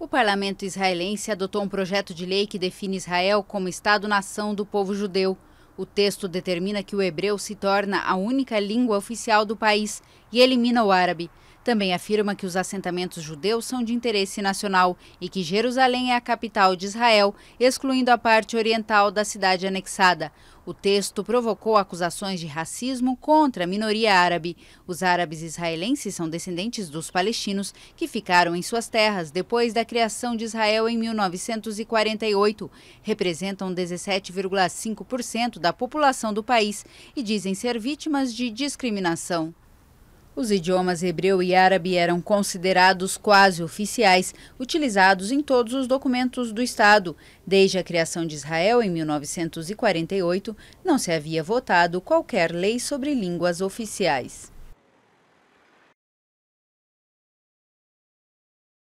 O parlamento israelense adotou um projeto de lei que define Israel como Estado-nação do povo judeu. O texto determina que o hebreu se torna a única língua oficial do país e elimina o árabe. Também afirma que os assentamentos judeus são de interesse nacional e que Jerusalém é a capital de Israel, excluindo a parte oriental da cidade anexada. O texto provocou acusações de racismo contra a minoria árabe. Os árabes israelenses são descendentes dos palestinos que ficaram em suas terras depois da criação de Israel em 1948. Representam 17,5% da população do país e dizem ser vítimas de discriminação. Os idiomas hebreu e árabe eram considerados quase oficiais, utilizados em todos os documentos do Estado. Desde a criação de Israel em 1948, não se havia votado qualquer lei sobre línguas oficiais.